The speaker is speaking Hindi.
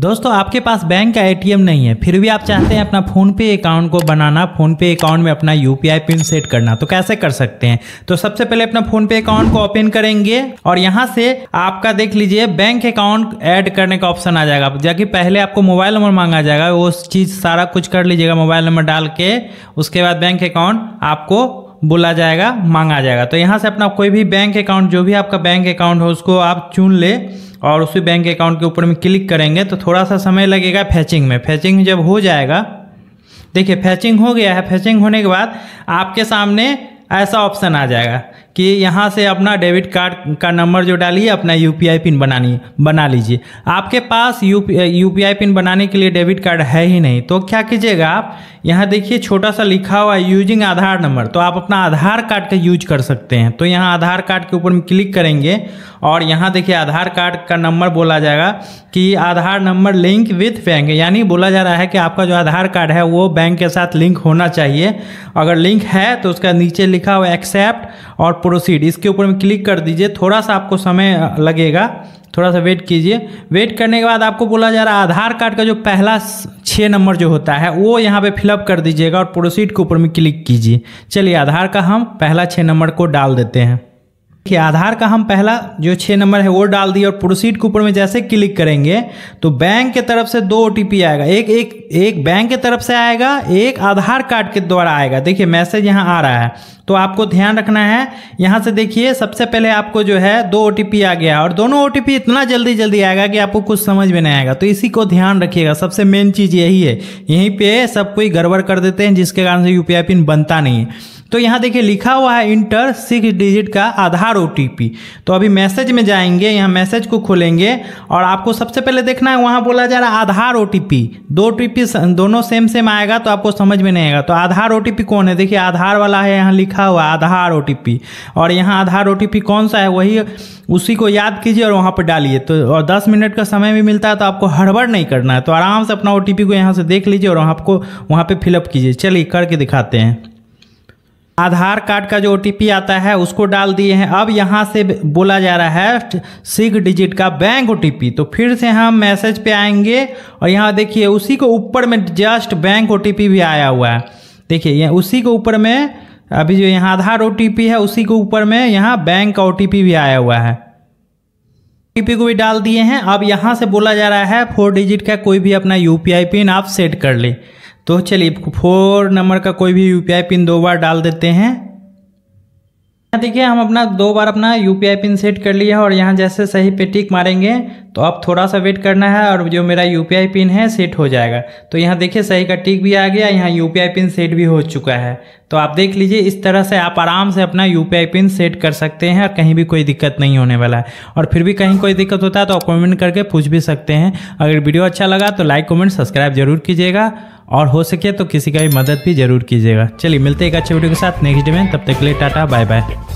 दोस्तों आपके पास बैंक का एटीएम नहीं है फिर भी आप चाहते हैं अपना फोन पे अकाउंट को बनाना फोन पे अकाउंट में अपना यूपीआई पिन सेट करना तो कैसे कर सकते हैं तो सबसे पहले अपना फोन पे अकाउंट को ओपन करेंगे और यहाँ से आपका देख लीजिए बैंक अकाउंट ऐड करने का ऑप्शन आ जाएगा जबकि पहले आपको मोबाइल नंबर मांगा जाएगा वो चीज सारा कुछ कर लीजिएगा मोबाइल नंबर डाल के उसके बाद बैंक अकाउंट आपको बोला जाएगा मांगा जाएगा तो यहाँ से अपना कोई भी बैंक अकाउंट जो भी आपका बैंक अकाउंट हो उसको आप चुन ले और उसी बैंक अकाउंट के ऊपर में क्लिक करेंगे तो थोड़ा सा समय लगेगा फैचिंग में फैचिंग जब हो जाएगा देखिए फैचिंग हो गया है फैचिंग होने के बाद आपके सामने ऐसा ऑप्शन आ जाएगा कि यहाँ से अपना डेबिट कार्ड का नंबर जो डालिए अपना यू पिन बनानी बना लीजिए आपके पास यू पी पिन बनाने के लिए डेबिट कार्ड है ही नहीं तो क्या कीजिएगा आप यहाँ देखिए छोटा सा लिखा हुआ है यूजिंग आधार नंबर तो आप अपना आधार कार्ड का यूज कर सकते हैं तो यहाँ आधार कार्ड के ऊपर क्लिक करेंगे और यहाँ देखिए आधार कार्ड का नंबर बोला जाएगा कि Aadhaar number link with bank यानी बोला जा रहा है कि आपका जो आधार कार्ड है वो बैंक के साथ लिंक होना चाहिए अगर लिंक है तो उसका नीचे लिखा हुआ एक्सेप्ट और प्रोसीड इसके ऊपर में क्लिक कर दीजिए थोड़ा सा आपको समय लगेगा थोड़ा सा वेट कीजिए वेट करने के बाद आपको बोला जा रहा है आधार कार्ड का जो पहला छः नंबर जो होता है वो यहाँ पे फिलअप कर दीजिएगा और प्रोसीड के ऊपर में क्लिक कीजिए चलिए आधार का हम पहला छः नंबर को डाल देते हैं कि आधार का हम पहला जो छः नंबर है वो डाल दिए और प्रोसीड के ऊपर में जैसे क्लिक करेंगे तो बैंक के तरफ से दो ओ आएगा एक एक एक बैंक के तरफ से आएगा एक आधार कार्ड के द्वारा आएगा देखिए मैसेज यहाँ आ रहा है तो आपको ध्यान रखना है यहाँ से देखिए सबसे पहले आपको जो है दो ओ आ गया और दोनों ओ इतना जल्दी जल्दी आएगा कि आपको कुछ समझ में नहीं आएगा तो इसी को ध्यान रखिएगा सबसे मेन चीज़ यही है यहीं पर सब कोई गड़बड़ कर देते हैं जिसके कारण से यू पिन बनता नहीं है तो यहाँ देखिए लिखा हुआ है इंटर सिक्स डिजिट का आधार ओ तो अभी मैसेज में जाएंगे यहाँ मैसेज को खोलेंगे और आपको सबसे पहले देखना है वहाँ बोला जा रहा है आधार ओ दो टी दोनों सेम सेम आएगा तो आपको समझ में नहीं आएगा तो आधार ओ कौन है देखिए आधार वाला है यहाँ लिखा हुआ आधार ओ और यहाँ आधार ओ कौन सा है वही उसी को याद कीजिए और वहाँ पर डालिए तो और दस मिनट का समय भी मिलता है तो आपको हड़बड़ नहीं करना है तो आराम से अपना ओ को यहाँ से देख लीजिए और आपको वहाँ पर फिलअप कीजिए चलिए करके दिखाते हैं आधार कार्ड का जो ओ आता है उसको डाल दिए हैं अब यहाँ से बोला जा रहा है सिक्स डिजिट का बैंक ओ तो फिर से हम मैसेज पे आएंगे और यहाँ देखिए उसी को ऊपर में जस्ट बैंक ओ भी आया हुआ है देखिए ये उसी के ऊपर में अभी जो यहाँ आधार ओ है उसी के ऊपर में यहाँ बैंक का ओ भी आया हुआ है ओटीपी को भी डाल दिए हैं अब यहाँ से बोला जा रहा है फोर डिजिट का कोई भी अपना यू पिन आप सेट कर ले तो चलिए फोर नंबर का कोई भी यू पिन दो बार डाल देते हैं देखिए हम अपना दो बार अपना यू पिन सेट कर लिया और यहाँ जैसे सही पे टिक मारेंगे तो अब थोड़ा सा वेट करना है और जो मेरा यू पिन है सेट हो जाएगा तो यहाँ देखिए सही का टिक भी आ गया यहाँ यू पिन सेट भी हो चुका है तो आप देख लीजिए इस तरह से आप आराम से अपना यू पिन सेट कर सकते हैं और कहीं भी कोई दिक्कत नहीं होने वाला है और फिर भी कहीं कोई दिक्कत होता है तो आप कमेंट करके पूछ भी सकते हैं अगर वीडियो अच्छा लगा तो लाइक कमेंट सब्सक्राइब जरूर कीजिएगा और हो सके तो किसी का भी मदद भी जरूर कीजिएगा चलिए मिलते एक अच्छे वीडियो के साथ नेक्स्ट डे में तब तक के लिए टाटा बाय बाय